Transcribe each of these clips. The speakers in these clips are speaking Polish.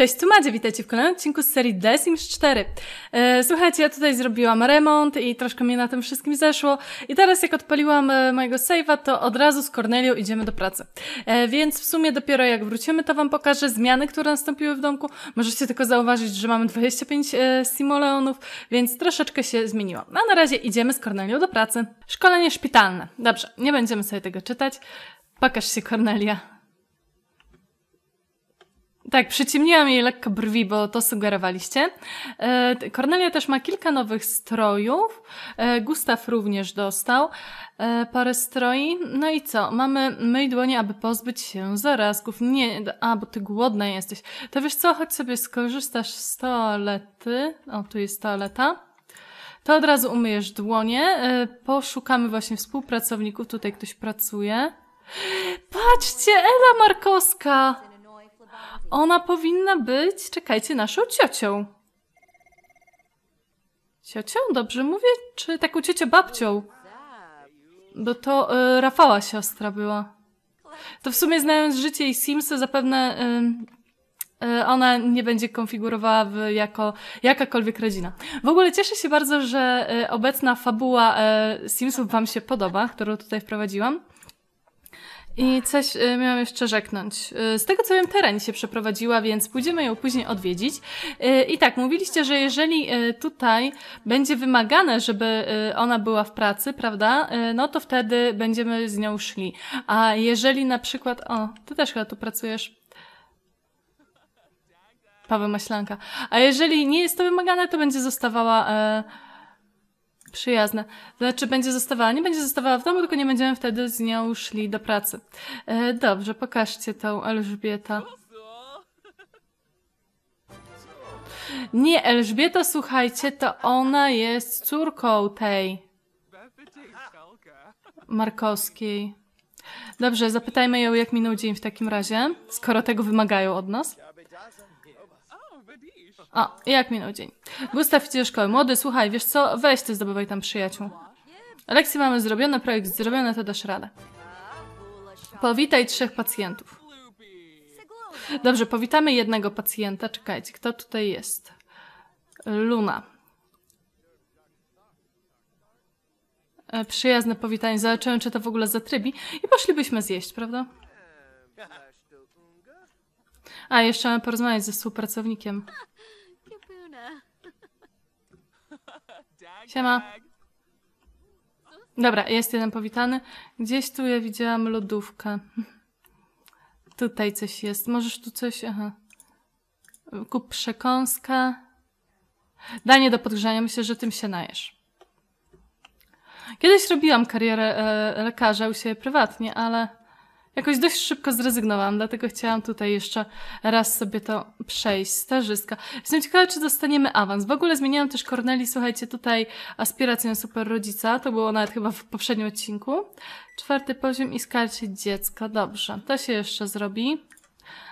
Cześć, tu Madzie, witajcie w kolejnym odcinku z serii The Sims 4. E, słuchajcie, ja tutaj zrobiłam remont i troszkę mnie na tym wszystkim zeszło i teraz jak odpaliłam e, mojego save'a, to od razu z Cornelią idziemy do pracy. E, więc w sumie dopiero jak wrócimy, to wam pokażę zmiany, które nastąpiły w domku. Możecie tylko zauważyć, że mamy 25 simoleonów, więc troszeczkę się zmieniło. A na razie idziemy z Cornelią do pracy. Szkolenie szpitalne. Dobrze, nie będziemy sobie tego czytać. Pokaż się, Cornelia. Tak, przyciemniłam jej lekko brwi, bo to sugerowaliście. E, Kornelia też ma kilka nowych strojów. E, Gustaw również dostał e, parę stroi. No i co? Mamy myj dłonie, aby pozbyć się zarazków. Nie, a, bo ty głodna jesteś. To wiesz co? Chodź sobie skorzystasz z toalety. O, tu jest toaleta to od razu umyjesz dłonie. Poszukamy właśnie współpracowników. Tutaj ktoś pracuje. Patrzcie, Ela Markowska! Ona powinna być, czekajcie, naszą ciocią. Ciocią? Dobrze mówię? Czy taką ciocią babcią? Bo to y, Rafała siostra była. To w sumie znając życie i Simsy zapewne y, y, ona nie będzie konfigurowała w, jako jakakolwiek rodzina. W ogóle cieszę się bardzo, że y, obecna fabuła y, Simsów wam się podoba, którą tutaj wprowadziłam. I coś y, miałam jeszcze rzeknąć. Y, z tego co wiem, teren się przeprowadziła, więc pójdziemy ją później odwiedzić. Y, I tak, mówiliście, że jeżeli tutaj będzie wymagane, żeby ona była w pracy, prawda? No to wtedy będziemy z nią szli. A jeżeli na przykład. O, ty też chyba tu pracujesz. Paweł Maślanka. A jeżeli nie jest to wymagane, to będzie zostawała. Przyjazna. Znaczy będzie zostawała, nie będzie zostawała w domu, tylko nie będziemy wtedy z nią szli do pracy. E, dobrze, pokażcie tą Elżbietę. Nie, Elżbieta, słuchajcie, to ona jest córką tej Markowskiej. Dobrze, zapytajmy ją, jak minął dzień w takim razie, skoro tego wymagają od nas. A, jak minął dzień? Gustaw idzie do szkoły. Młody, słuchaj, wiesz co? Weź ty zdobywaj tam przyjaciół. Lekcje mamy zrobione, projekt zrobiony, to dasz radę. Powitaj trzech pacjentów. Dobrze, powitamy jednego pacjenta. Czekajcie, kto tutaj jest? Luna. E, przyjazne powitanie. Zobaczyłem, czy to w ogóle zatrybi. I poszlibyśmy zjeść, prawda? A, jeszcze mamy porozmawiać ze współpracownikiem. Siema. Dobra, jest jeden powitany. Gdzieś tu ja widziałam lodówkę. Tutaj coś jest. Możesz tu coś... Aha. Kup przekąska. Danie do podgrzania. Myślę, że tym się najesz. Kiedyś robiłam karierę e, lekarza u siebie prywatnie, ale... Jakoś dość szybko zrezygnowałam, dlatego chciałam tutaj jeszcze raz sobie to przejść. Starzyska. Jestem ciekawa, czy dostaniemy awans. W ogóle zmieniłam też Korneli, słuchajcie, tutaj aspirację super rodzica. To było nawet chyba w poprzednim odcinku. Czwarty poziom i skarcie dziecka. Dobrze, to się jeszcze zrobi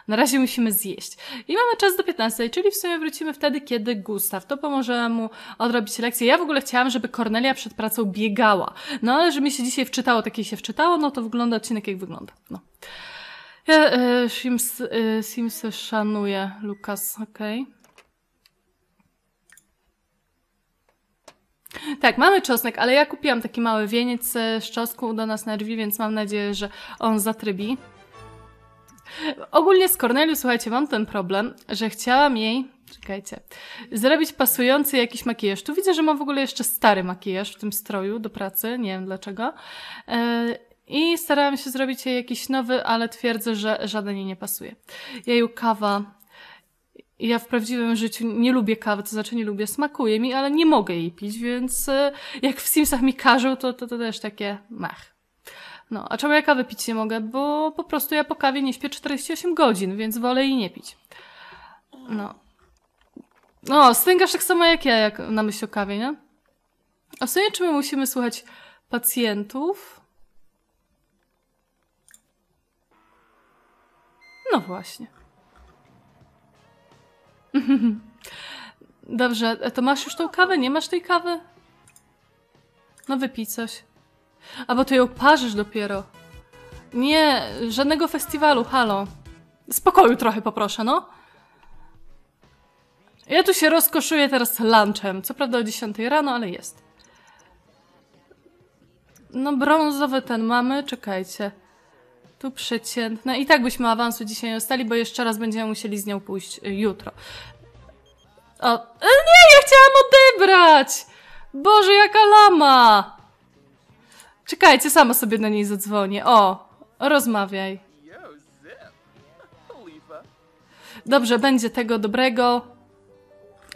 na razie musimy zjeść. I mamy czas do 15, czyli w sumie wrócimy wtedy, kiedy Gustaw. To pomoże mu odrobić lekcję. Ja w ogóle chciałam, żeby Kornelia przed pracą biegała. No ale że mi się dzisiaj wczytało, tak jej się wczytało, no to wygląda odcinek jak wygląda. No. Ja e, Sims, e, Sims szanuję, Lukas, okej. Okay. Tak, mamy czosnek, ale ja kupiłam taki mały wieniec e, z czosnku do nas na drzwi, więc mam nadzieję, że on zatrybi. Ogólnie z Cornelią, słuchajcie, mam ten problem, że chciałam jej, czekajcie, zrobić pasujący jakiś makijaż. Tu widzę, że mam w ogóle jeszcze stary makijaż w tym stroju do pracy, nie wiem dlaczego. E, I starałam się zrobić jej jakiś nowy, ale twierdzę, że żaden jej nie pasuje. Jeju kawa. Ja w prawdziwym życiu nie lubię kawy, to znaczy nie lubię, smakuje mi, ale nie mogę jej pić, więc e, jak w Simsach mi każą, to, to, to też takie mach. No, a czemu ja kawę pić nie mogę? Bo po prostu ja po kawie nie śpię 48 godzin, więc wolę jej nie pić. No. No, stęgasz tak samo jak ja, jak na myśl o kawie, nie? A w sumie czy my musimy słuchać pacjentów? No właśnie. Dobrze, to masz już tą kawę? Nie masz tej kawy? No wypij coś. Albo to ty ją parzysz dopiero. Nie, żadnego festiwalu, halo. Spokoju trochę poproszę, no. Ja tu się rozkoszuję teraz lunchem. Co prawda o 10 rano, ale jest. No brązowy ten mamy, czekajcie. Tu przeciętne. I tak byśmy awansu dzisiaj nie dostali, bo jeszcze raz będziemy musieli z nią pójść y, jutro. O, e, nie, ja chciałam odebrać! Boże, jaka lama! Czekajcie, sama sobie na niej zadzwonię. O, rozmawiaj. Dobrze, będzie tego dobrego.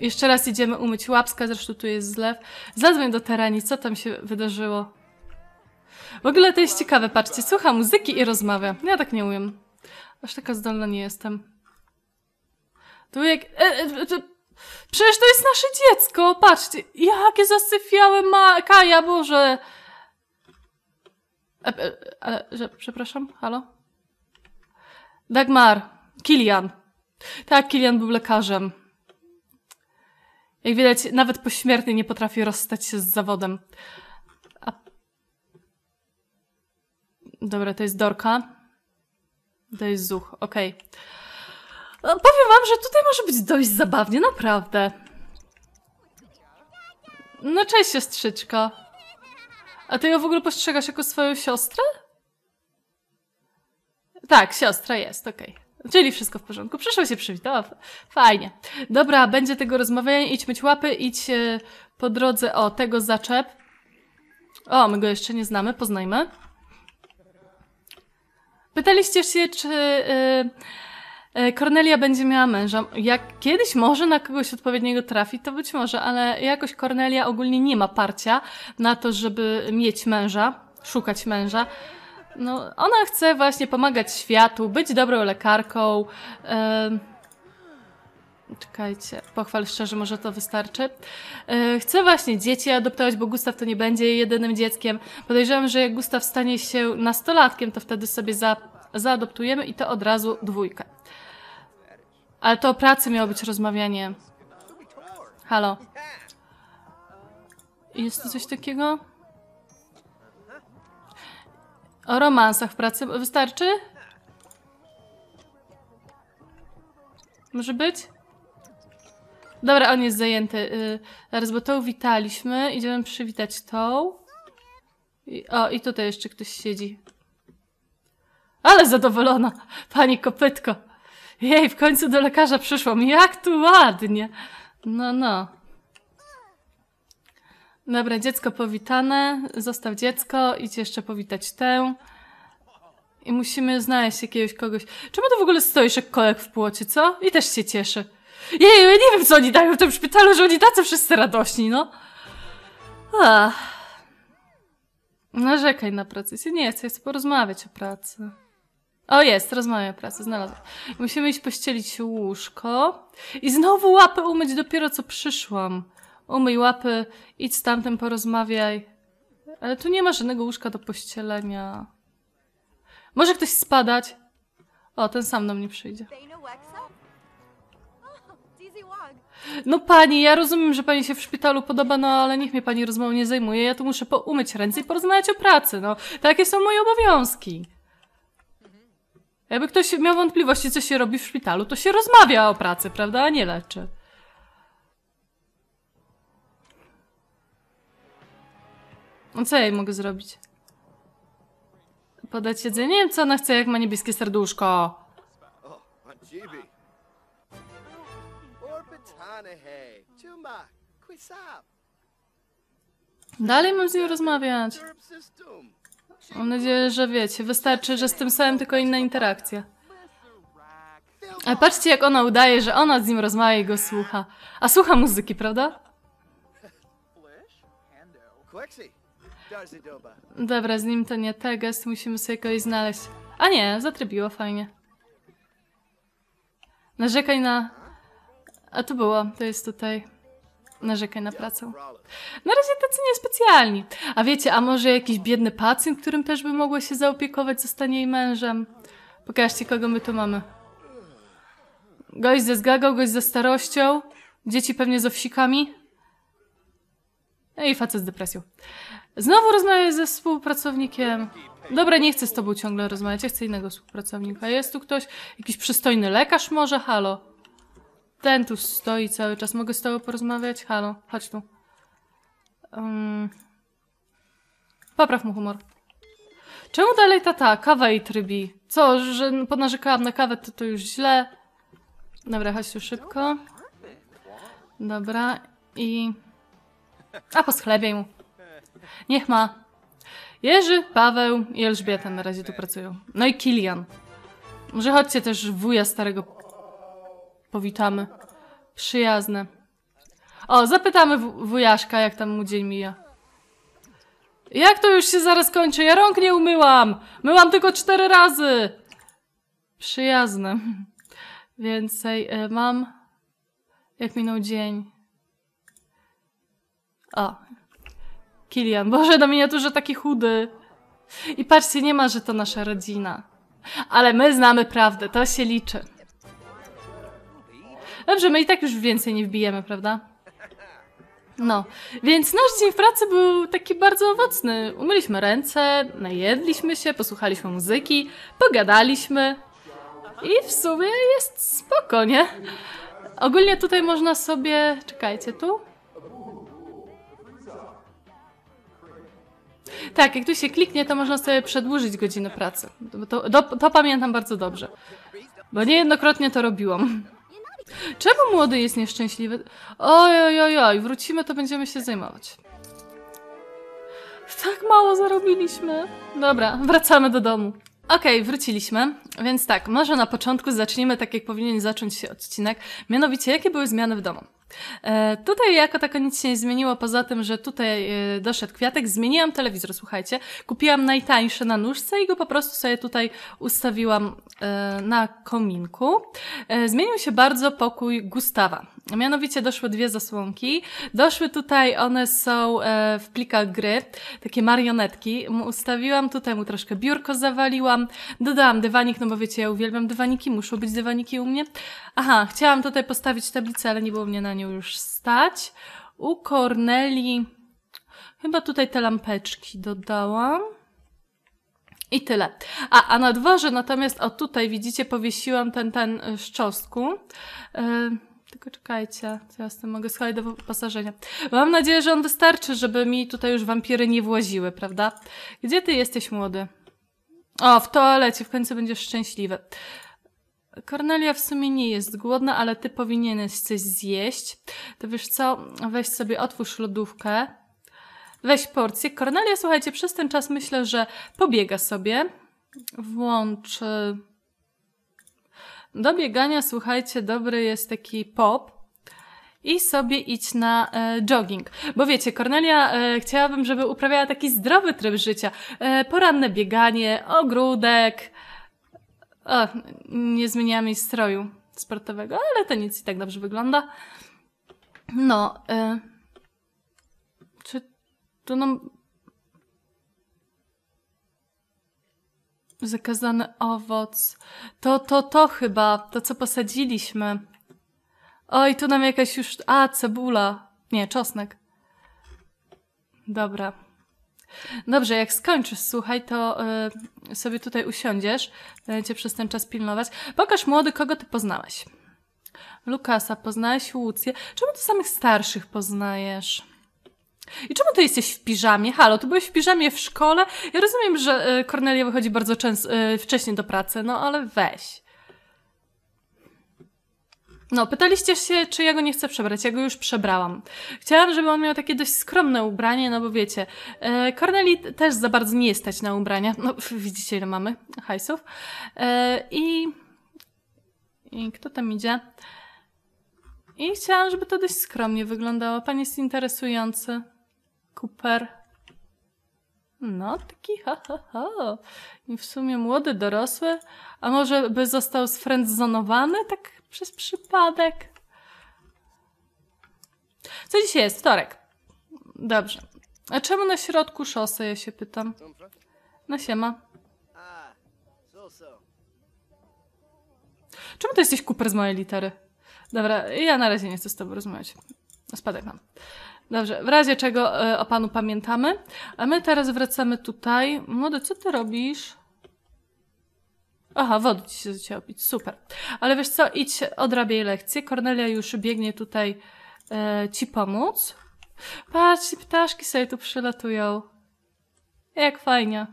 Jeszcze raz idziemy umyć łapska, zresztą tu jest zlew. Zadzwoń do Terani, co tam się wydarzyło. W ogóle to jest ciekawe, patrzcie, słucha muzyki i rozmawia. Ja tak nie umiem. Aż taka zdolna nie jestem. Tu jak... E, e, e, przecież to jest nasze dziecko, patrzcie. Jakie zasyfiałe ma... Kaja, Boże. Ale, e, e, że, przepraszam, halo? Dagmar, Kilian. Tak, Kilian był lekarzem. Jak widać, nawet pośmiertnie nie potrafi rozstać się z zawodem. A... Dobra, to jest Dorka. To jest Zuch, okej. Okay. No, powiem wam, że tutaj może być dość zabawnie, naprawdę. No cześć, siostrzyczko. A ty ją w ogóle postrzegasz jako swoją siostrę? Tak, siostra jest, okej. Okay. Czyli wszystko w porządku. Przyszła się przywitała. Fajnie. Dobra, będzie tego rozmawiania. Idź myć łapy, idź e, po drodze. O, tego zaczep. O, my go jeszcze nie znamy, poznajmy. Pytaliście się, czy... Yy, Kornelia e, będzie miała męża. Jak kiedyś może na kogoś odpowiedniego trafi, to być może, ale jakoś Kornelia ogólnie nie ma parcia na to, żeby mieć męża, szukać męża. No, ona chce właśnie pomagać światu, być dobrą lekarką. Ehm... Czekajcie, pochwal szczerze, może to wystarczy. Ehm, chce właśnie dzieci adoptować, bo Gustaw to nie będzie jedynym dzieckiem. Podejrzewam, że jak Gustaw stanie się nastolatkiem, to wtedy sobie za zaadoptujemy i to od razu dwójkę. Ale to o pracy miało być rozmawianie. Halo. Jest tu coś takiego? O romansach w pracy wystarczy? Może być? Dobra, on jest zajęty. Yy, zaraz, bo tą witaliśmy. Idziemy przywitać tą. I, o, i tutaj jeszcze ktoś siedzi. Ale zadowolona, pani kopytko. Jej, w końcu do lekarza przyszłam. Jak tu ładnie. No, no. Dobra, dziecko powitane. Zostaw dziecko. Idź jeszcze powitać tę. I musimy znaleźć jakiegoś kogoś. Czemu to w ogóle stoisz jak kołek w płocie, co? I też się cieszy. Jej, ja nie wiem, co oni dają w tym szpitalu, że oni tacy wszyscy radośni, no. Ach. Narzekaj na pracę. nie chcę, chcę porozmawiać o pracy. O jest, rozmawiam pracę, znalazłam. Musimy iść pościelić łóżko. I znowu łapy umyć dopiero co przyszłam. Umyj łapy, idź z tamtym, porozmawiaj. Ale tu nie ma żadnego łóżka do pościelenia. Może ktoś spadać? O, ten sam do mnie przyjdzie. No pani, ja rozumiem, że pani się w szpitalu podoba, no ale niech mnie pani rozmową nie zajmuje. Ja tu muszę umyć ręce i porozmawiać o pracy, no. Takie są moje obowiązki. Jakby ktoś miał wątpliwości, co się robi w szpitalu, to się rozmawia o pracy, prawda? A nie leczy. No co ja jej mogę zrobić? Podać jedzenie? Nie wiem, co ona chce, jak ma niebieskie serduszko. Dalej mam z nią rozmawiać. Mam nadzieję, że wiecie. Wystarczy, że z tym samym tylko inna interakcja. A patrzcie, jak ona udaje, że ona z nim rozmawia i go słucha. A słucha muzyki, prawda? Dobra, z nim to nie te gest, musimy sobie kogoś znaleźć. A nie, zatrybiło fajnie. Narzekaj na... A to było, to jest tutaj. Narzekaj na pracę. Na razie tacy niespecjalni. A wiecie, a może jakiś biedny pacjent, którym też by mogła się zaopiekować, zostanie jej mężem? Pokażcie, kogo my tu mamy. Gość ze zgagą, gość ze starością, dzieci pewnie z owsikami. No i facet z depresją. Znowu rozmawiaj ze współpracownikiem. Dobra, nie chcę z tobą ciągle rozmawiać, ja chcę innego współpracownika. Jest tu ktoś, jakiś przystojny lekarz może, halo. Ten tu stoi cały czas. Mogę z tobą porozmawiać? Halo, chodź tu. Um, popraw mu humor. Czemu dalej ta ta kawa i trybi? Co, że ponarzekałam na kawę, to to już źle. Dobra, chodź tu szybko. Dobra i... A poschlebiej mu. Niech ma. Jerzy, Paweł i Elżbieta na razie tu pracują. No i Kilian. Może chodźcie też wuja starego powitamy. Przyjazne. O, zapytamy wujaszka, jak tam mu dzień mija. Jak to już się zaraz kończy? Ja rąk nie umyłam! Myłam tylko cztery razy! Przyjazne. Więcej y, mam. Jak minął dzień. O. Kilian. Boże, na miniaturze taki chudy. I patrzcie, nie ma, że to nasza rodzina. Ale my znamy prawdę, to się liczy. Dobrze, my i tak już więcej nie wbijemy, prawda? No, więc nasz dzień w pracy był taki bardzo owocny. Umyliśmy ręce, najedliśmy się, posłuchaliśmy muzyki, pogadaliśmy i w sumie jest spoko, nie? Ogólnie tutaj można sobie... Czekajcie, tu? Tak, jak tu się kliknie, to można sobie przedłużyć godzinę pracy. To, to, to pamiętam bardzo dobrze, bo niejednokrotnie to robiłam. Czemu młody jest nieszczęśliwy? Oj, oj, oj, oj, wrócimy, to będziemy się zajmować. Tak mało zarobiliśmy. Dobra, wracamy do domu. Okej, okay, wróciliśmy. Więc tak, może na początku zacznijmy tak, jak powinien zacząć się odcinek. Mianowicie, jakie były zmiany w domu? E, tutaj jako tako nic się nie zmieniło, poza tym, że tutaj e, doszedł kwiatek, zmieniłam telewizor, słuchajcie. Kupiłam najtańsze na nóżce i go po prostu sobie tutaj ustawiłam e, na kominku. Zmienił się bardzo pokój Gustawa. Mianowicie doszły dwie zasłonki. Doszły tutaj, one są e, w plikach gry, takie marionetki. Ustawiłam tutaj mu troszkę biurko, zawaliłam, dodałam dywanik, no bo wiecie, ja uwielbiam dywaniki, muszą być dywaniki u mnie. Aha, chciałam tutaj postawić tablicę, ale nie było mnie na nią już stać. U Korneli chyba tutaj te lampeczki dodałam. I tyle. A, a na dworze natomiast, o tutaj widzicie, powiesiłam ten, ten szczostku. E, yy e, tylko czekajcie, co ja z tym mogę schować do wyposażenia. Mam nadzieję, że on wystarczy, żeby mi tutaj już wampiry nie właziły, prawda? Gdzie ty jesteś młody? O, w toalecie, w końcu będziesz szczęśliwy. Kornelia w sumie nie jest głodna, ale ty powinieneś coś zjeść. To wiesz co, weź sobie, otwórz lodówkę. Weź porcję. Kornelia, słuchajcie, przez ten czas myślę, że pobiega sobie. Włącz. Do biegania, słuchajcie, dobry jest taki pop, i sobie idź na e, jogging. Bo wiecie, Kornelia e, chciałabym, żeby uprawiała taki zdrowy tryb życia. E, poranne bieganie, ogródek. O, nie zmieniłam jej stroju sportowego, ale to nic i tak dobrze wygląda. No, e, czy to nam Zakazany owoc. To, to, to chyba, to co posadziliśmy. Oj, tu nam jakaś już... A, cebula. Nie, czosnek. Dobra. Dobrze, jak skończysz, słuchaj, to yy, sobie tutaj usiądziesz. Będę cię przez ten czas pilnować. Pokaż młody, kogo ty poznałaś. Lukasa poznałeś, Łucję. Czemu ty samych starszych poznajesz? I czemu ty jesteś w piżamie? Halo, ty byłeś w piżamie w szkole? Ja rozumiem, że Kornelia e, wychodzi bardzo często, e, wcześnie do pracy, no ale weź. No, pytaliście się, czy ja go nie chcę przebrać. Ja go już przebrałam. Chciałam, żeby on miał takie dość skromne ubranie, no bo wiecie, e, Corneli też za bardzo nie stać na ubrania. No, widzicie, ile mamy hajsów. E, i, I kto tam idzie? I chciałam, żeby to dość skromnie wyglądało. Pan jest interesujący. Cooper. No, taki ha, ha, ha. I w sumie młody, dorosły. A może by został sfriendzonowany tak przez przypadek? Co dzisiaj jest? Wtorek. Dobrze. A czemu na środku szosy, ja się pytam? Na no, siema. Czemu to jesteś Cooper z mojej litery? Dobra, ja na razie nie chcę z tobą rozmawiać. Spadaj mam. Dobrze, w razie czego e, o panu pamiętamy. A my teraz wracamy tutaj. Młody, co ty robisz? Aha, wody ci się zaczęło super. Ale wiesz co, idź, odrabiaj lekcję. Kornelia już biegnie tutaj e, ci pomóc. Patrz, ptaszki sobie tu przylatują. Jak fajnie.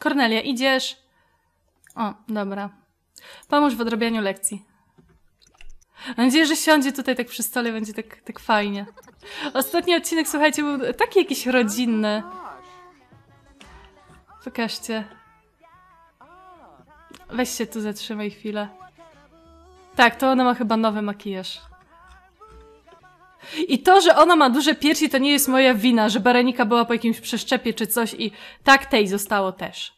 Kornelia, idziesz? O, dobra. Pomóż w odrabianiu lekcji. Mam nadzieję, że siądzie tutaj tak przy stole, będzie tak, tak fajnie. Ostatni odcinek, słuchajcie, był taki jakiś rodzinny. Pokażcie. Weź się tu zatrzymaj chwilę. Tak, to ona ma chyba nowy makijaż. I to, że ona ma duże piersi, to nie jest moja wina, że Berenika była po jakimś przeszczepie czy coś i tak tej zostało też.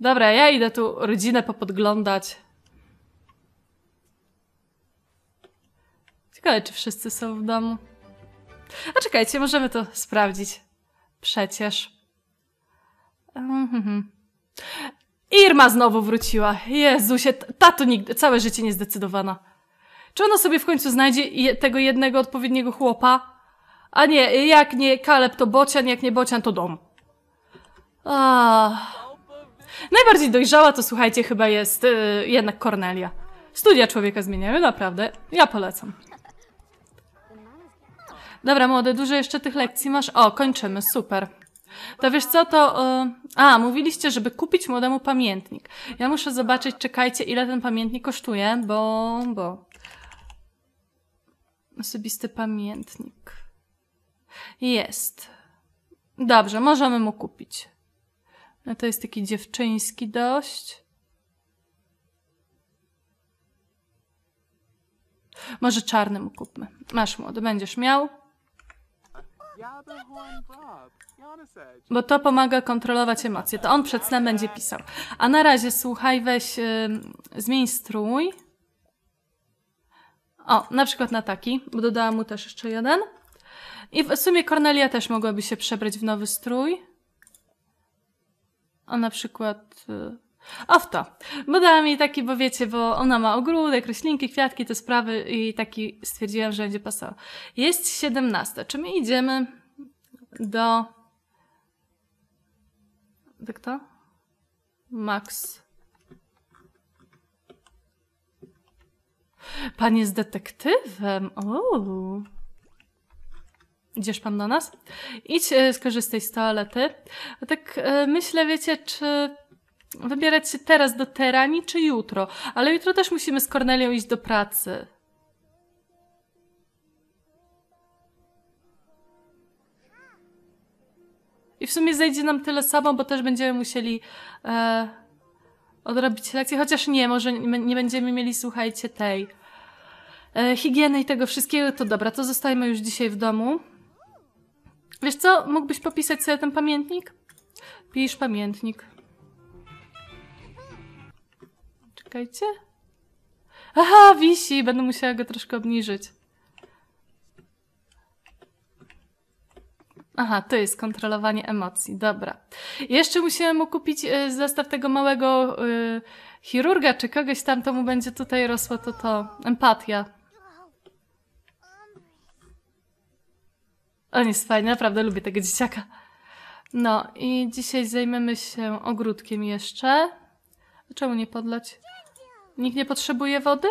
Dobra, ja idę tu rodzinę popodglądać. Ciekawe, czy wszyscy są w domu. A czekajcie, możemy to sprawdzić. Przecież. Mhm. Irma znowu wróciła. Jezusie, tato nigdy, całe życie niezdecydowana. Czy ona sobie w końcu znajdzie je, tego jednego odpowiedniego chłopa? A nie, jak nie Kaleb to Bocian, jak nie Bocian to dom. Ah. Najbardziej dojrzała to, słuchajcie, chyba jest yy, jednak Cornelia. Studia człowieka zmieniają, naprawdę. Ja polecam. Dobra, młody, dużo jeszcze tych lekcji masz? O, kończymy, super. To wiesz co, to... Y, a, mówiliście, żeby kupić młodemu pamiętnik. Ja muszę zobaczyć, czekajcie, ile ten pamiętnik kosztuje, bo... bo... Osobisty pamiętnik. Jest. Dobrze, możemy mu kupić. No to jest taki dziewczyński dość. Może czarny mu kupmy. Masz młody, będziesz miał. Bo to pomaga kontrolować emocje. To on przed snem będzie pisał. A na razie słuchaj, weź, y, zmień strój. O, na przykład na taki, bo dodałam mu też jeszcze jeden. I w sumie Cornelia też mogłaby się przebrać w nowy strój. A na przykład... Y o w to. Bo dałam jej taki, bo wiecie, bo ona ma ogródek, roślinki, kwiatki, te sprawy i taki stwierdziłam, że będzie pasował. Jest 17. Czy my idziemy do... Do kto? Max. Pan jest detektywem. Uuu. Idziesz pan do nas? Idź, e, skorzystaj z toalety. A tak e, myślę, wiecie, czy wybierać się teraz do Terani czy jutro, ale jutro też musimy z Kornelią iść do pracy. I w sumie zejdzie nam tyle samo, bo też będziemy musieli e, odrobić lekcje, chociaż nie, może nie będziemy mieli, słuchajcie, tej e, higieny i tego wszystkiego. To dobra, to zostajemy już dzisiaj w domu. Wiesz co, mógłbyś popisać sobie ten pamiętnik? Pisz pamiętnik. Czekajcie. Aha, wisi! Będę musiała go troszkę obniżyć. Aha, to jest kontrolowanie emocji, dobra. Jeszcze musiałem mu kupić y, zestaw tego małego y, chirurga, czy kogoś tam, to mu będzie tutaj rosło to to, empatia. On jest fajny, naprawdę lubię tego dzieciaka. No i dzisiaj zajmiemy się ogródkiem jeszcze. Czemu nie podlać? Nikt nie potrzebuje wody?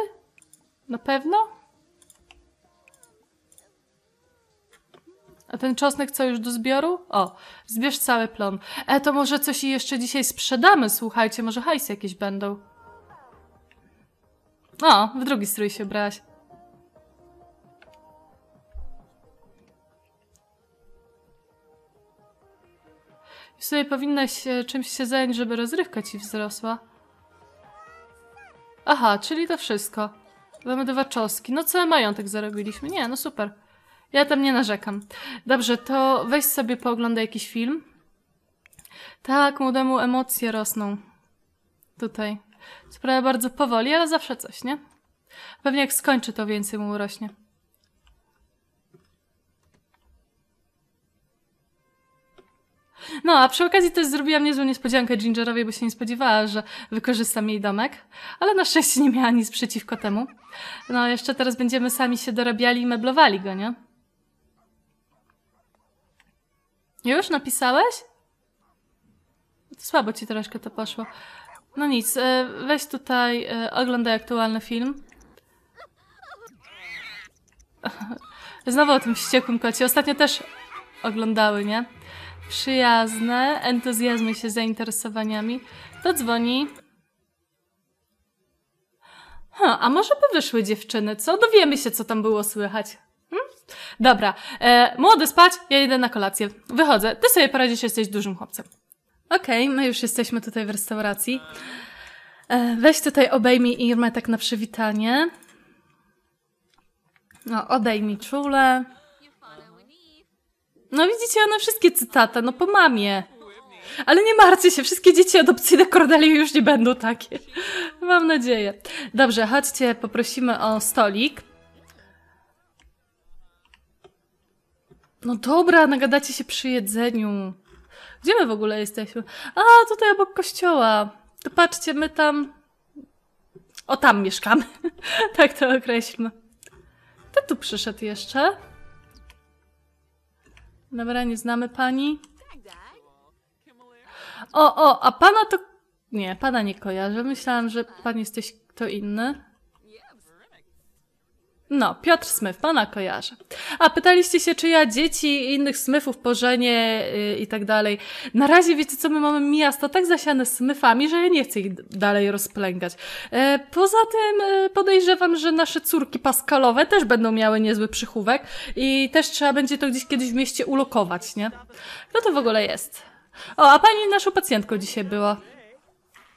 Na pewno? A ten czosnek co już do zbioru? O, zbierz cały plon. E, to może coś i jeszcze dzisiaj sprzedamy, słuchajcie, może hajsy jakieś będą. O, w drugi strój się brałaś. W sumie powinnaś e, czymś się zająć, żeby rozrywka ci wzrosła. Aha, czyli to wszystko. Mamy dwa czoski. No co majątek zarobiliśmy? Nie, no super. Ja tam nie narzekam. Dobrze, to weź sobie pooglądaj jakiś film. Tak, młodemu emocje rosną. Tutaj. Sprawia bardzo powoli, ale zawsze coś, nie? Pewnie jak skończy, to więcej mu urośnie. No, a przy okazji też zrobiłam niezłą niespodziankę Gingerowej, bo się nie spodziewała, że wykorzystam jej domek, ale na szczęście nie miała nic przeciwko temu. No, jeszcze teraz będziemy sami się dorabiali i meblowali go, nie? Już napisałeś? Słabo ci troszkę to poszło. No nic, e, weź tutaj, e, oglądaj aktualny film. Znowu o tym wściekłym kocie. Ostatnio też oglądały, nie? przyjazne, entuzjazmy się zainteresowaniami, to dzwoni. Ha, a może by wyszły dziewczyny, co? Dowiemy się, co tam było słychać. Hm? Dobra, e, młody spać, ja idę na kolację. Wychodzę, ty sobie poradzisz, jesteś dużym chłopcem. Okej, okay, my już jesteśmy tutaj w restauracji. E, weź tutaj obejmij Irmę tak na przywitanie. No, odejmij czule. No widzicie, ona wszystkie cytata, no po mamie. Ale nie martwcie się, wszystkie dzieci adopcyjne Cordelii już nie będą takie. Mam nadzieję. Dobrze, chodźcie, poprosimy o stolik. No dobra, nagadacie się przy jedzeniu. Gdzie my w ogóle jesteśmy? A, tutaj obok kościoła. To patrzcie, my tam... O, tam mieszkamy. tak to określmy. Kto tu przyszedł jeszcze? Dobra, nie znamy pani. O, o, a pana to... Nie, pana nie kojarzę. Myślałam, że pan jesteś kto inny. No, Piotr Smyf, pana kojarzę. A pytaliście się, czy ja dzieci i innych smyfów pożenie yy, i tak dalej. Na razie wiecie co, my mamy miasto tak zasiane smyfami, że ja nie chcę ich dalej rozplęgać. E, poza tym e, podejrzewam, że nasze córki paskalowe też będą miały niezły przychówek i też trzeba będzie to gdzieś kiedyś w mieście ulokować, nie? No to w ogóle jest. O, a pani naszą pacjentką dzisiaj była.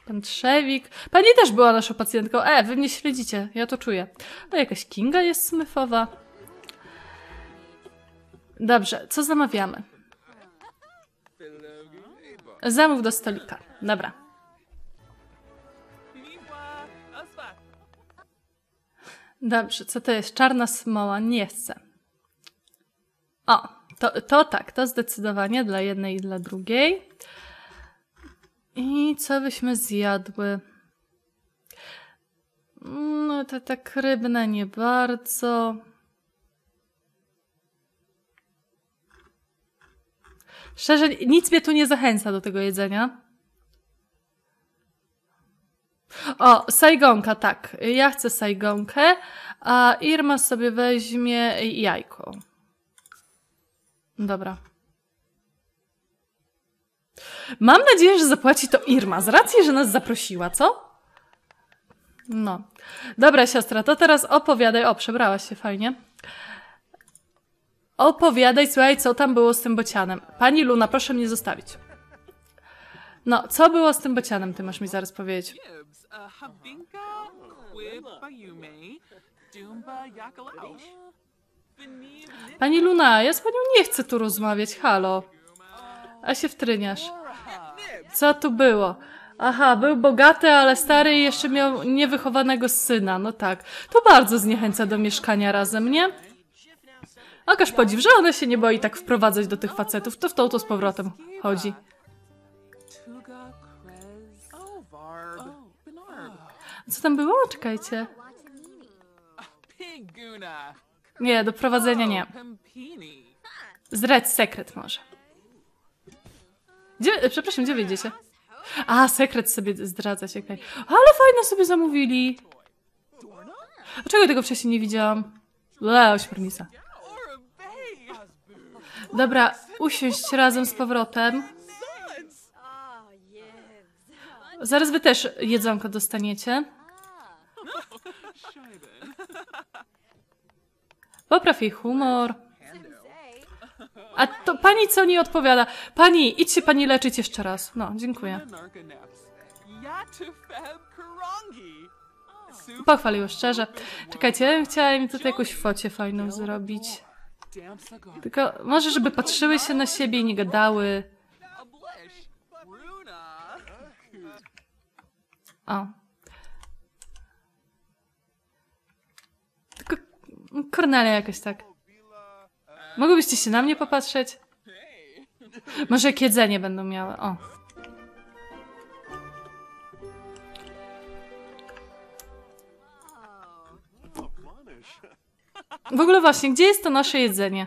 Pan Trzewik. Pani też była naszą pacjentką. E, wy mnie śledzicie, ja to czuję. No jakaś Kinga jest smyfowa. Dobrze, co zamawiamy? Zamów do stolika. Dobra. Dobrze, co to jest? Czarna smoła? Nie chcę. O, to, to tak, to zdecydowanie dla jednej i dla drugiej. I co byśmy zjadły? No, te tak rybne nie bardzo. Szczerze, nic mnie tu nie zachęca do tego jedzenia. O, sajgonka, tak. Ja chcę sajgonkę, a Irma sobie weźmie jajko. Dobra. Mam nadzieję, że zapłaci to Irma, z racji, że nas zaprosiła, co? No. Dobra, siostra, to teraz opowiadaj. O, przebrałaś się fajnie. Opowiadaj, słuchaj, co tam było z tym bocianem. Pani Luna, proszę mnie zostawić. No, co było z tym bocianem, ty masz mi zaraz powiedzieć. Pani Luna, ja z panią nie chcę tu rozmawiać, halo. A się wtryniasz. Co tu było? Aha, był bogaty, ale stary i jeszcze miał niewychowanego syna. No tak. To bardzo zniechęca do mieszkania razem, nie? Okaż podziw, że ona się nie boi tak wprowadzać do tych facetów. To w tą to z powrotem chodzi. Co tam było? Czekajcie. Nie, do prowadzenia nie. Zdrać sekret może. Gdzie, e, przepraszam, gdzie wyjdziecie? A, sekret sobie zdradza się. Okay. Ale fajne sobie zamówili. Dlaczego tego wcześniej nie widziałam? Leo, ośmiornica. Dobra, usiąść razem z powrotem. Zaraz wy też jedzonko dostaniecie. Popraw jej humor. A to pani co nie odpowiada? Pani, idź się pani leczyć jeszcze raz. No, dziękuję. Pochwalił szczerze. Czekajcie, chciałem tutaj jakąś focie fajną zrobić. Tylko może, żeby patrzyły się na siebie i nie gadały. O. Tylko Kornelia jakoś tak. Mogłybyście się na mnie popatrzeć? Może jak jedzenie będą miały. O. W ogóle właśnie, gdzie jest to nasze jedzenie?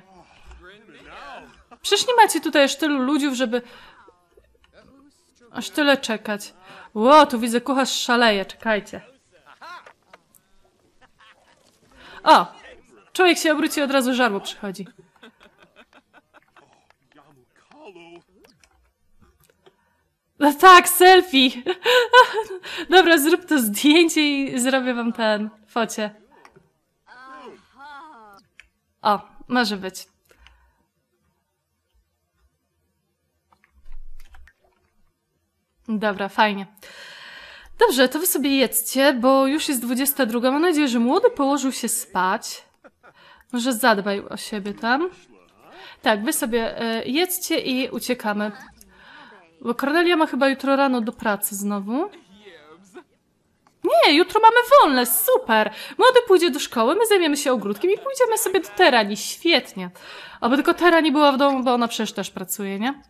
Przecież nie macie tutaj aż tylu ludziów, żeby aż tyle czekać. Ło, tu widzę, kucharz szaleje, czekajcie. O! Człowiek się obróci od razu żarło przychodzi. No tak, selfie! Dobra, zrób to zdjęcie i zrobię wam ten focie. O, może być. Dobra, fajnie. Dobrze, to wy sobie jedzcie, bo już jest 22. Mam nadzieję, że młody położył się spać. Może zadbaj o siebie tam. Tak, wy sobie e, jedzcie i uciekamy. Bo Cornelia ma chyba jutro rano do pracy znowu. Nie, jutro mamy wolne, super. Młody pójdzie do szkoły, my zajmiemy się ogródkiem i pójdziemy sobie do Terani, świetnie. Aby tylko Terani była w domu, bo ona przecież też pracuje, nie?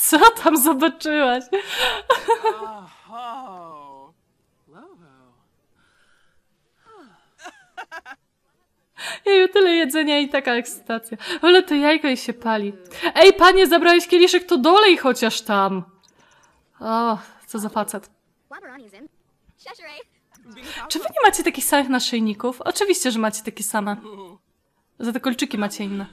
Co tam zobaczyłaś? Jeju, tyle jedzenia i taka ekscytacja. Ale to jajko i się pali. Ej, panie, zabrałeś kieliszek, to dolej chociaż tam. O, co za facet. Czy wy nie macie takich samych naszyjników? Oczywiście, że macie takie same. Za te kolczyki macie inne.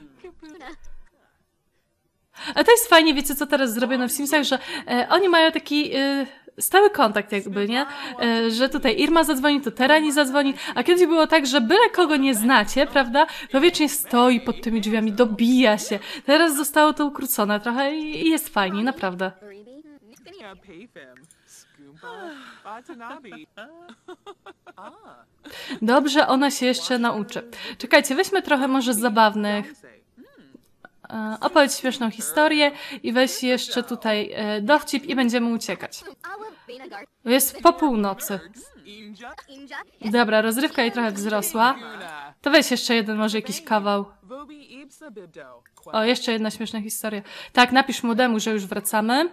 Ale to jest fajnie, wiecie co teraz zrobiono w Simsach, że e, oni mają taki e, stały kontakt jakby, nie? E, że tutaj Irma zadzwoni, to Terani zadzwoni, a kiedyś było tak, że byle kogo nie znacie, prawda? To wiecznie stoi pod tymi drzwiami, dobija się. Teraz zostało to ukrócone trochę i, i jest fajnie, naprawdę. Dobrze, ona się jeszcze nauczy. Czekajcie, weźmy trochę może zabawnych E, opowiedz śmieszną historię i weź jeszcze tutaj e, dowcip i będziemy uciekać. Jest po północy. Dobra, rozrywka jej trochę wzrosła. To weź jeszcze jeden, może jakiś kawał. O, jeszcze jedna śmieszna historia. Tak, napisz młodemu, że już wracamy.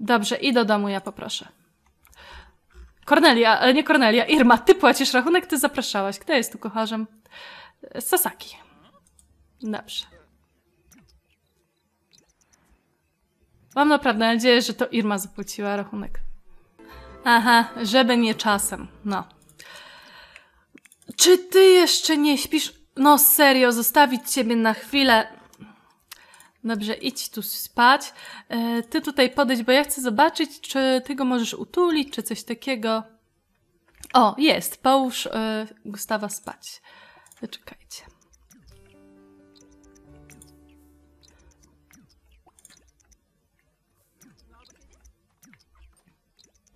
Dobrze, i do domu ja poproszę. Kornelia, ale nie Kornelia, Irma, ty płacisz rachunek, ty zapraszałaś. Kto jest tu kocharzem? E, Sasaki. Dobrze. Mam naprawdę nadzieję, że to Irma zapłaciła rachunek. Aha, żeby nie czasem. No. Czy ty jeszcze nie śpisz? No serio, zostawić ciebie na chwilę. Dobrze, idź tu spać. E, ty tutaj podejdź, bo ja chcę zobaczyć, czy ty go możesz utulić, czy coś takiego. O, jest. Połóż e, Gustawa spać. Czekajcie.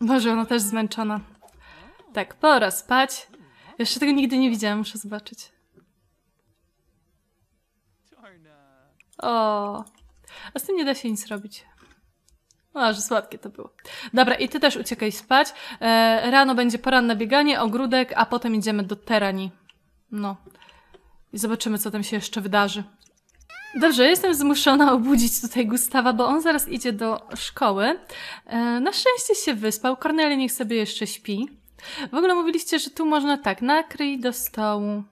Może ona też zmęczona. Tak, pora spać. Jeszcze tego nigdy nie widziałam, muszę zobaczyć. O, a z tym nie da się nic robić. O, że słodkie to było. Dobra, i ty też uciekaj spać. E, rano będzie poranne bieganie, ogródek, a potem idziemy do terani. No. I zobaczymy, co tam się jeszcze wydarzy. Dobrze, jestem zmuszona obudzić tutaj Gustawa, bo on zaraz idzie do szkoły. E, na szczęście się wyspał. Korneli, niech sobie jeszcze śpi. W ogóle mówiliście, że tu można tak, nakryj do stołu.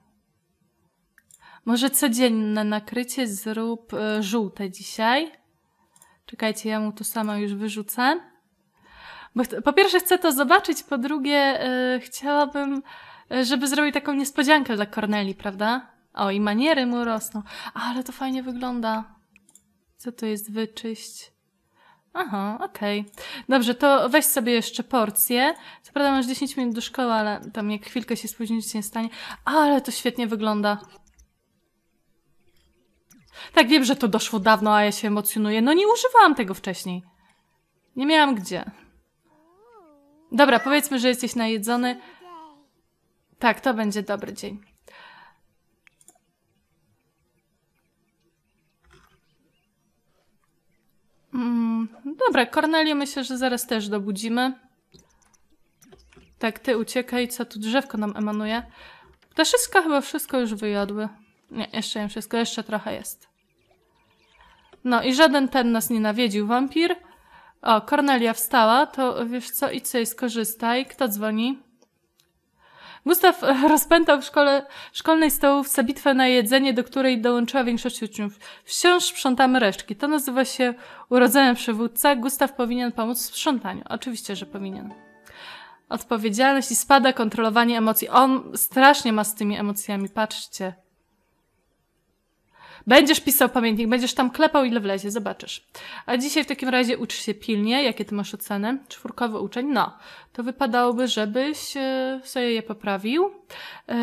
Może codzienne nakrycie zrób e, żółte dzisiaj. Czekajcie, ja mu to sama już wyrzucę. Bo po pierwsze chcę to zobaczyć, po drugie yy, chciałabym, żeby zrobił taką niespodziankę dla Korneli, prawda? O, i maniery mu rosną. Ale to fajnie wygląda. Co to jest wyczyść? Aha, okej. Okay. Dobrze, to weź sobie jeszcze porcję. Co prawda masz 10 minut do szkoły, ale tam jak chwilkę się spóźnić nie stanie. Ale to świetnie wygląda. Tak, wiem, że to doszło dawno, a ja się emocjonuję. No nie używałam tego wcześniej. Nie miałam gdzie. Dobra, powiedzmy, że jesteś najedzony. Tak, to będzie dobry dzień. Mm, dobra, Kornelię myślę, że zaraz też dobudzimy. Tak, ty uciekaj, co tu drzewko nam emanuje. wszystko, chyba wszystko już wyjadły. Nie, jeszcze nie wszystko, jeszcze trochę jest. No i żaden ten nas nie nawiedził, wampir. O, Kornelia wstała, to wiesz co, co sobie skorzystaj. Kto dzwoni? Gustaw e, rozpętał w szkole, szkolnej stołówce bitwę na jedzenie, do której dołączyła większość uczniów. Wciąż sprzątamy resztki. To nazywa się urodzeniem przywódca. Gustaw powinien pomóc w sprzątaniu. Oczywiście, że powinien. Odpowiedzialność i spada kontrolowanie emocji. On strasznie ma z tymi emocjami, patrzcie. Będziesz pisał pamiętnik, będziesz tam klepał ile wlezie, zobaczysz. A dzisiaj w takim razie ucz się pilnie, jakie ty masz oceny, czwórkowy uczeń, no. To wypadałoby, żebyś e, sobie je poprawił. E,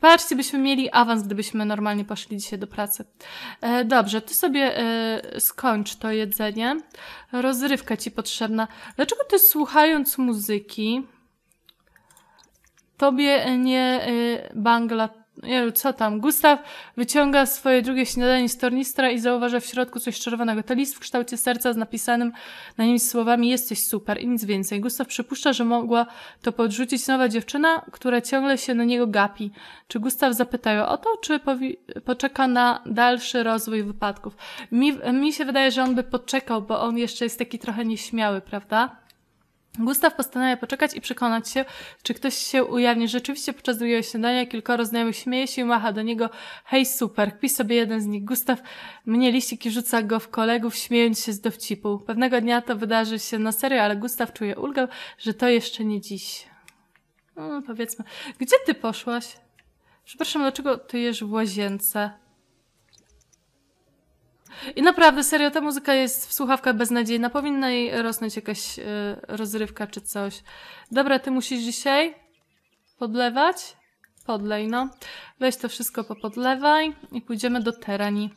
patrzcie, byśmy mieli awans, gdybyśmy normalnie poszli dzisiaj do pracy. E, dobrze, ty sobie e, skończ to jedzenie. Rozrywka ci potrzebna. Dlaczego ty słuchając muzyki, tobie nie e, bangla no Jezu, co tam? Gustaw wyciąga swoje drugie śniadanie z tornistra i zauważa w środku coś czerwonego. To list w kształcie serca z napisanym na nim słowami jesteś super i nic więcej. Gustaw przypuszcza, że mogła to podrzucić nowa dziewczyna, która ciągle się na niego gapi. Czy Gustaw zapyta ją o to, czy poczeka na dalszy rozwój wypadków? Mi, mi się wydaje, że on by poczekał, bo on jeszcze jest taki trochę nieśmiały, prawda? Gustaw postanawia poczekać i przekonać się, czy ktoś się ujawni. Rzeczywiście podczas drugiego śniadania kilkoro znajomych śmieje się i macha do niego hej super, kpi sobie jeden z nich. Gustaw mnie liścik i rzuca go w kolegów, śmiejąc się z dowcipu. Pewnego dnia to wydarzy się na serio, ale Gustaw czuje ulgę, że to jeszcze nie dziś. No, powiedzmy, gdzie ty poszłaś? Przepraszam, dlaczego ty jesz w łazience? I naprawdę, serio, ta muzyka jest w słuchawkach beznadziejna. Powinna jej rosnąć jakaś y, rozrywka czy coś. Dobra, ty musisz dzisiaj podlewać? Podlej, no. Weź to wszystko popodlewaj i pójdziemy do terani.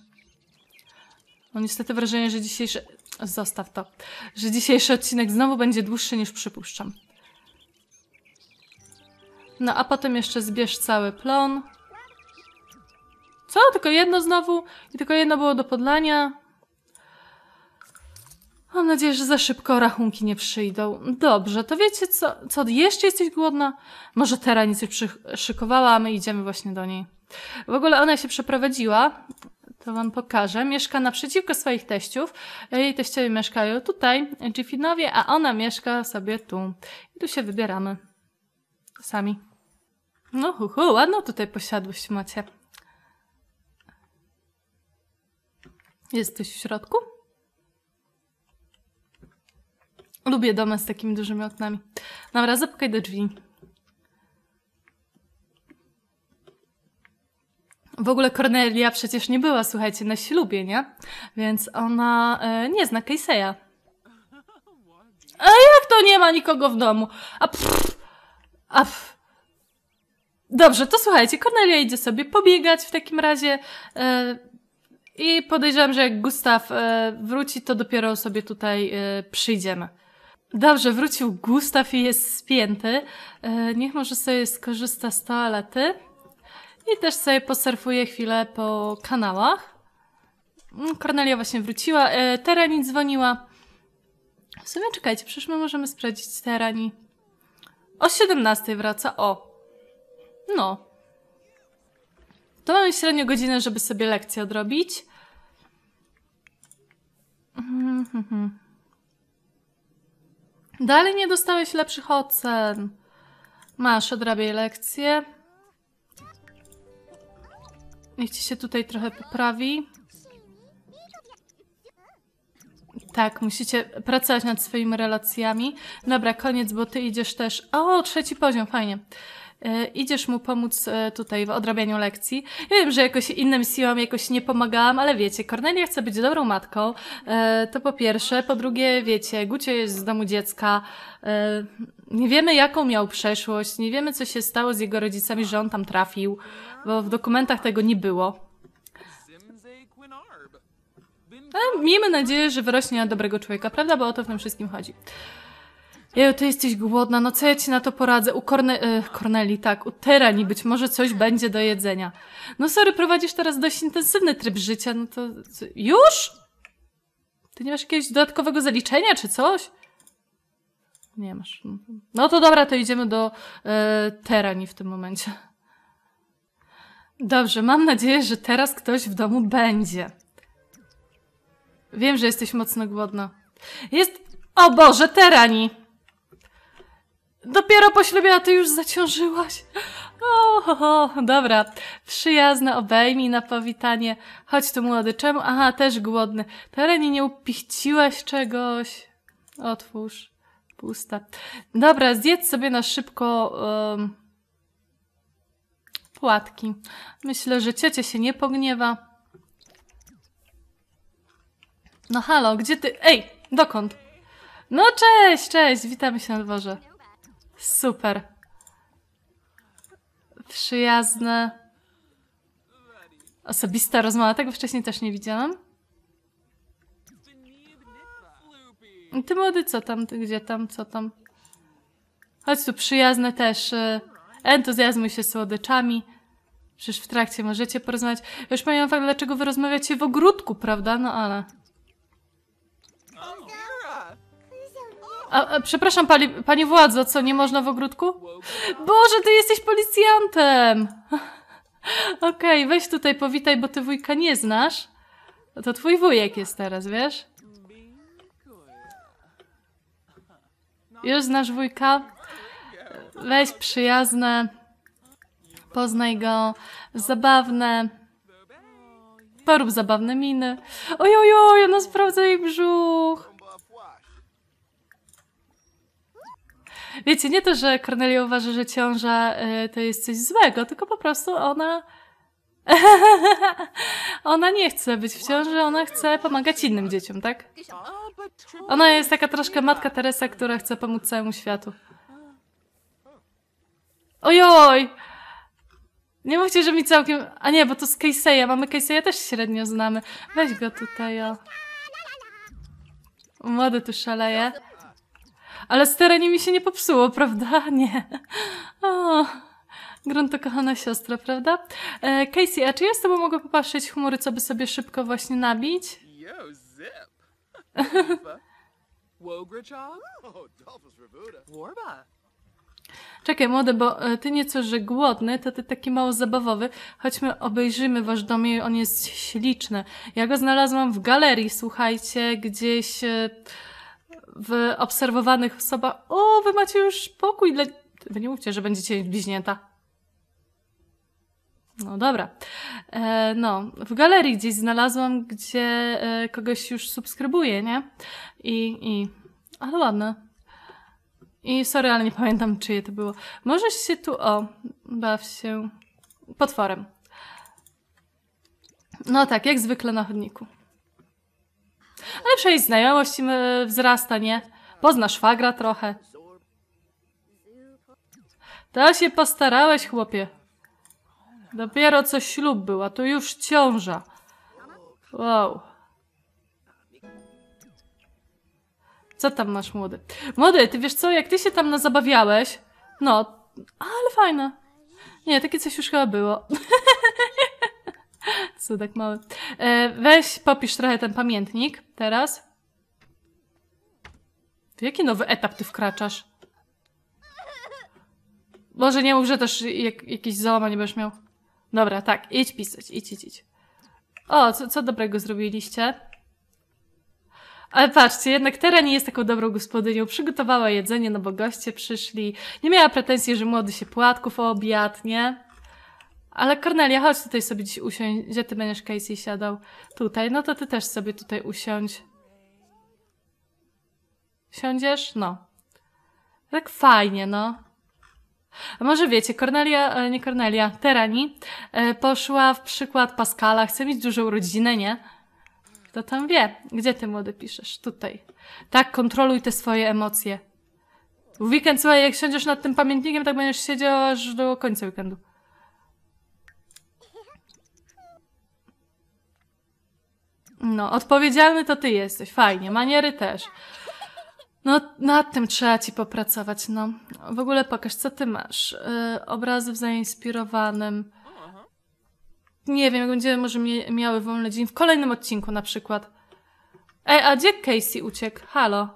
No niestety wrażenie, że dzisiejszy... Zostaw to. Że dzisiejszy odcinek znowu będzie dłuższy niż przypuszczam. No a potem jeszcze zbierz cały plon. Co? Tylko jedno znowu? I tylko jedno było do podlania? Mam nadzieję, że za szybko rachunki nie przyjdą. Dobrze, to wiecie co? Co, jeszcze jesteś głodna? Może Tera nic już a my idziemy właśnie do niej. W ogóle ona się przeprowadziła, to wam pokażę. Mieszka naprzeciwko swoich teściów. Jej teściowie mieszkają tutaj, Giffinowie, a ona mieszka sobie tu. I tu się wybieramy. Sami. No hu, hu ładno tutaj posiadłość macie. Jesteś w środku? Lubię domy z takimi dużymi oknami. Dobra, zapukaj do drzwi. W ogóle Cornelia przecież nie była, słuchajcie, na ślubie, nie? Więc ona e, nie zna Casey'a. A jak to nie ma nikogo w domu? A pff, a pff. Dobrze, to słuchajcie, Cornelia idzie sobie pobiegać w takim razie. E, i podejrzewam, że jak Gustaw e, wróci, to dopiero sobie tutaj e, przyjdziemy. Dobrze, wrócił Gustaw i jest spięty. E, niech może sobie skorzysta z toalety. I też sobie posurfuje chwilę po kanałach. Kornelia mm, właśnie wróciła. E, Terani dzwoniła. W sumie czekajcie, przecież my możemy sprawdzić Terani. O 17 wraca, o. No, to mamy średnio godzinę, żeby sobie lekcję odrobić. Dalej nie dostałeś lepszych ocen. Masz, odrabiaj lekcję. Niech ci się tutaj trochę poprawi. Tak, musicie pracować nad swoimi relacjami. Dobra, koniec, bo ty idziesz też. O, trzeci poziom, fajnie. E, idziesz mu pomóc e, tutaj w odrabianiu lekcji. Ja wiem, że jakoś innym siłom jakoś nie pomagałam, ale wiecie, Kornelia chce być dobrą matką, e, to po pierwsze. Po drugie, wiecie, Gucio jest z domu dziecka, nie wiemy jaką miał przeszłość, nie wiemy co się stało z jego rodzicami, że on tam trafił, bo w dokumentach tego nie było. Ale miejmy nadzieję, że wyrośnie na dobrego człowieka, prawda? Bo o to w tym wszystkim chodzi. Jeju, ty jesteś głodna, no co ja ci na to poradzę? U Korne... E, Korneli, tak, u Terani być może coś będzie do jedzenia. No sorry, prowadzisz teraz dość intensywny tryb życia, no to... Już? Ty nie masz jakiegoś dodatkowego zaliczenia czy coś? Nie masz. No to dobra, to idziemy do e, Terani w tym momencie. Dobrze, mam nadzieję, że teraz ktoś w domu będzie. Wiem, że jesteś mocno głodna. Jest... O Boże, Terani! Dopiero po ślubie, a ty już zaciążyłaś. Oho, dobra. Przyjazna, obejmij na powitanie. Chodź tu młody, czemu? Aha, też głodny. Terenie, nie upichciłaś czegoś? Otwórz. Pusta. Dobra, zjedz sobie na szybko um, płatki. Myślę, że ciocia się nie pogniewa. No halo, gdzie ty? Ej, dokąd? No cześć, cześć, witamy się na dworze. Super. Przyjazne. Osobista rozmowa. Tego wcześniej też nie widziałam. Ty młody, co tam? Ty gdzie tam? Co tam? Chodź tu, przyjazne też. Y, entuzjazmuj się słodyczami. Przecież w trakcie możecie porozmawiać. Już pamiętam fakt, dlaczego wy rozmawiacie w ogródku, prawda? No ale... A, a, przepraszam, pali, panie władzo, co, nie można w ogródku? Boże, ty jesteś policjantem! Okej, okay, weź tutaj powitaj, bo ty wujka nie znasz. To twój wujek jest teraz, wiesz? Już znasz wujka? Weź przyjazne, poznaj go, zabawne, porób zabawne miny. Ojojoj, ona no sprawdza jej brzuch. Wiecie, nie to, że Cornelia uważa, że ciąża e, to jest coś złego, tylko po prostu ona ona nie chce być w ciąży, ona chce pomagać innym dzieciom, tak? Ona jest taka troszkę matka Teresa, która chce pomóc całemu światu. Ojoj! Nie mówcie, że mi całkiem... A nie, bo to z Casey'a. Mamy Casey'a też średnio znamy. Weź go tutaj, o. Młody tu szaleje ale staranie mi się nie popsuło, prawda? Nie. O, grunto kochana siostra, prawda? E, Casey, a czy ja z tobą mogę popatrzeć chmury, co by sobie szybko właśnie nabić? Yo, zip! Oh, Warba. Czekaj, młody, bo e, ty nieco, że głodny, to ty taki mało zabawowy. Chodźmy, obejrzymy wasz dom i on jest śliczny. Ja go znalazłam w galerii, słuchajcie, gdzieś e, w obserwowanych osobach, o, wy macie już pokój dla... Wy nie mówcie, że będziecie bliźnięta. No dobra. E, no, w galerii gdzieś znalazłam, gdzie e, kogoś już subskrybuje, nie? I, i... Ale ładne. I sorry, ale nie pamiętam, czyje to było. Możesz się tu... O, baw się... Potworem. No tak, jak zwykle na chodniku. Ale przecież znajomość e, wzrasta, nie? Poznasz szwagra trochę. To się postarałeś, chłopie. Dopiero co ślub była, tu już ciąża. Wow. Co tam masz, młody? Młody, ty wiesz co, jak ty się tam nazabawiałeś, no, ale fajne. Nie, takie coś już chyba było. Cudek tak mały. E, weź, popisz trochę ten pamiętnik teraz. W jaki nowy etap ty wkraczasz? Może nie mów, że też jak, jakieś załamanie będziesz miał. Dobra, tak, idź pisać, idź, idź, idź. O, co, co dobrego zrobiliście? Ale patrzcie, jednak Tera nie jest taką dobrą gospodynią. Przygotowała jedzenie, no bo goście przyszli. Nie miała pretensji, że młody się płatków obiad, nie? Ale Kornelia, chodź tutaj sobie dziś usiąść, gdzie ty będziesz Casey siadał? Tutaj, no to ty też sobie tutaj usiądź. Siądziesz? No. Tak fajnie, no. A może wiecie, Kornelia, e, nie Kornelia, Terani e, poszła w przykład Pascala, chce mieć dużą rodzinę, nie? Kto tam wie? Gdzie ty młody piszesz? Tutaj. Tak, kontroluj te swoje emocje. W weekend, słuchaj, jak siądziesz nad tym pamiętnikiem, tak będziesz siedział aż do końca weekendu. No, odpowiedzialny to ty jesteś, fajnie, maniery też. No, nad tym trzeba ci popracować, no. W ogóle pokaż, co ty masz. Yy, obrazy w zainspirowanym. Nie wiem, jak będziemy może miały wolny dzień w kolejnym odcinku na przykład. Ej, a gdzie Casey uciekł? Halo?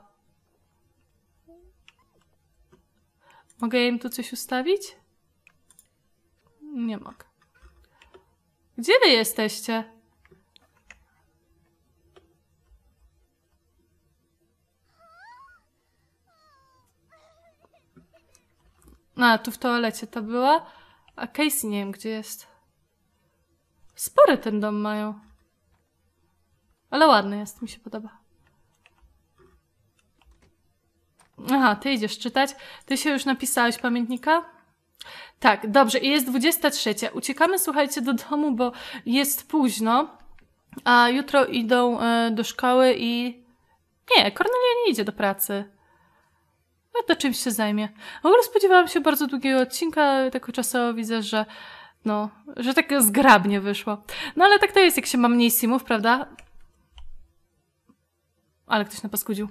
Mogę im tu coś ustawić? Nie mogę. Gdzie wy jesteście? No, a, tu w toalecie ta była. A Casey nie wiem, gdzie jest. Spory ten dom mają. Ale ładny jest, mi się podoba. Aha, ty idziesz czytać. Ty się już napisałeś pamiętnika? Tak, dobrze. I jest 23. Uciekamy, słuchajcie, do domu, bo jest późno. A jutro idą y, do szkoły i... Nie, Kornelia nie idzie do pracy a to czymś się zajmie. W ogóle spodziewałam się bardzo długiego odcinka, tak czasowo widzę, że no, że tak zgrabnie wyszło. No ale tak to jest, jak się ma mniej simów, prawda? Ale ktoś napaskudził.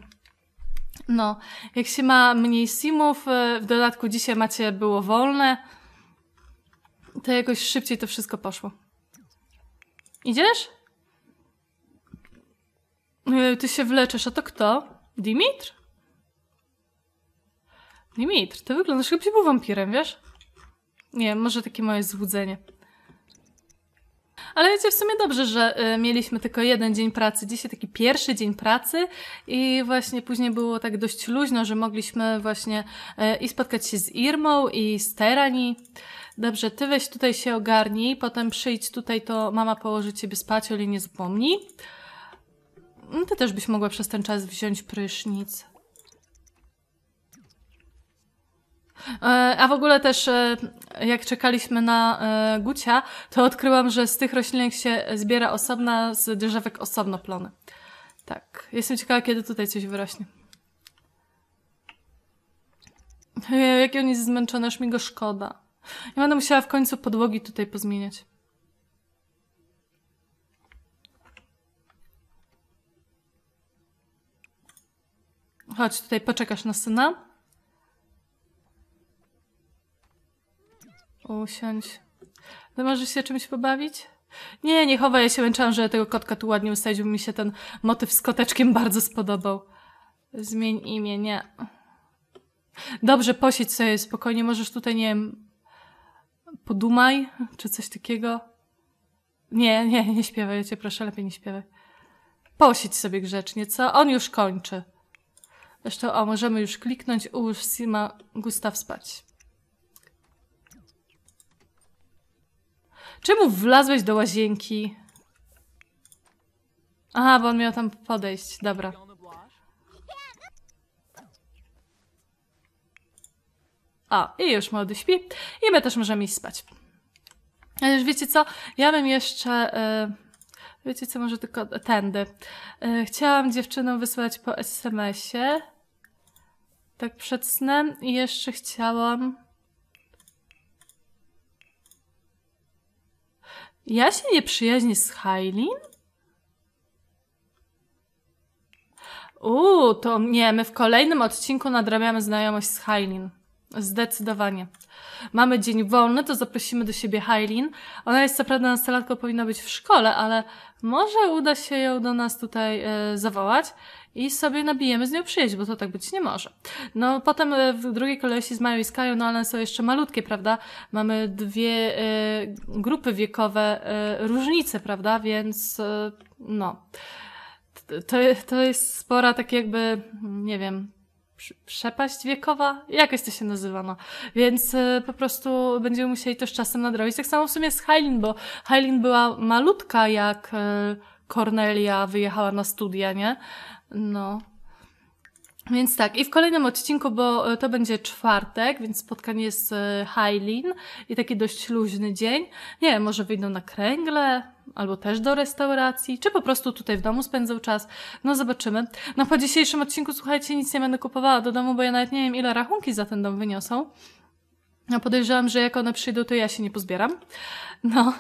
No, jak się ma mniej simów, e, w dodatku dzisiaj macie było wolne, to jakoś szybciej to wszystko poszło. Idziesz? E, ty się wleczesz, a to kto? Dimitr? Dimitr, no ty wyglądasz jakbyś był wampirem, wiesz? Nie, może takie moje złudzenie. Ale wiecie, w sumie dobrze, że y, mieliśmy tylko jeden dzień pracy. Dzisiaj taki pierwszy dzień pracy i właśnie później było tak dość luźno, że mogliśmy właśnie y, i spotkać się z Irmą i z Terani. Dobrze, ty weź tutaj się ogarnij, potem przyjdź tutaj, to mama położy ciebie spać, ale nie zapomnij. No, ty też byś mogła przez ten czas wziąć prysznic. E, a w ogóle też, e, jak czekaliśmy na e, Gucia, to odkryłam, że z tych roślinek się zbiera osobna, z drzewek osobno plony. Tak. Jestem ciekawa, kiedy tutaj coś wyrośnie. Jakie on jest zmęczony, aż mi go szkoda. Ja będę musiała w końcu podłogi tutaj pozmieniać. Chodź, tutaj poczekasz na syna. Usiądź. No możesz się czymś pobawić? Nie, nie chowaj, ja się męczyłam, że tego kotka tu ładnie ustawić, bo mi się ten motyw z koteczkiem bardzo spodobał. Zmień imię, nie. Dobrze, posiedź sobie spokojnie, możesz tutaj, nie wiem, podumaj, czy coś takiego. Nie, nie, nie śpiewaj, ja cię proszę, lepiej nie śpiewaj. Posiedź sobie grzecznie, co? On już kończy. Zresztą, o, możemy już kliknąć, ułóż Sima, Gustaw spać. Czemu wlazłeś do łazienki? Aha, bo on miał tam podejść. Dobra. A, i już młody śpi. I my też możemy iść spać. Ale wiecie co? Ja bym jeszcze... Yy... Wiecie co, może tylko tędy. E, chciałam dziewczynom wysłać po SMS-ie. Tak przed snem. I jeszcze chciałam... Ja się nie przyjaźnię z Hailin? Uuu, to nie, my w kolejnym odcinku nadrabiamy znajomość z Hailin. Zdecydowanie. Mamy dzień wolny, to zaprosimy do siebie Hailin. Ona jest co prawda nastolatką, powinna być w szkole, ale może uda się ją do nas tutaj e, zawołać i sobie nabijemy z nią przyjeźdź, bo to tak być nie może. No potem e, w drugiej kolejności z Mają i Skają, no one są jeszcze malutkie, prawda? Mamy dwie e, grupy wiekowe e, różnice, prawda? Więc e, no to, to jest spora tak jakby, nie wiem, przepaść wiekowa, jakoś to się nazywano. Więc y, po prostu będziemy musieli to z czasem nadrobić. Tak samo w sumie z Hailin, bo Hailin była malutka, jak y, Cornelia wyjechała na studia, nie? No, więc tak, i w kolejnym odcinku, bo e, to będzie czwartek, więc spotkanie z e, Hailin i taki dość luźny dzień. Nie wiem, może wyjdą na kręgle, albo też do restauracji, czy po prostu tutaj w domu spędzą czas. No zobaczymy. No po dzisiejszym odcinku, słuchajcie, nic nie będę kupowała do domu, bo ja nawet nie wiem, ile rachunki za ten dom wyniosą. No podejrzewam, że jak one przyjdą, to ja się nie pozbieram. No,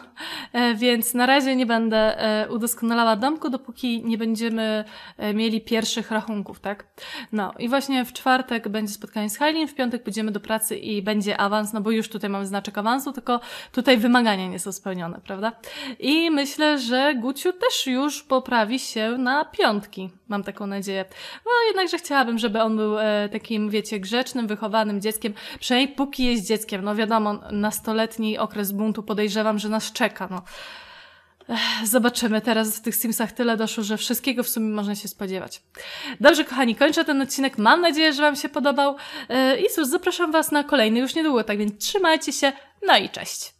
e, więc na razie nie będę e, udoskonalała domku, dopóki nie będziemy e, mieli pierwszych rachunków, tak? No i właśnie w czwartek będzie spotkanie z Hailin, w piątek pójdziemy do pracy i będzie awans, no bo już tutaj mamy znaczek awansu, tylko tutaj wymagania nie są spełnione, prawda? I myślę, że Guciu też już poprawi się na piątki, mam taką nadzieję. No jednakże chciałabym, żeby on był takim, wiecie, grzecznym, wychowanym dzieckiem, przynajmniej póki jest dzieckiem dzieckiem. No wiadomo, nastoletni okres buntu podejrzewam, że nas czeka. No. zobaczymy. Teraz w tych Simsach tyle doszło, że wszystkiego w sumie można się spodziewać. Dobrze, kochani, kończę ten odcinek. Mam nadzieję, że Wam się podobał. I cóż, zapraszam Was na kolejny już niedługo, tak więc trzymajcie się. No i cześć.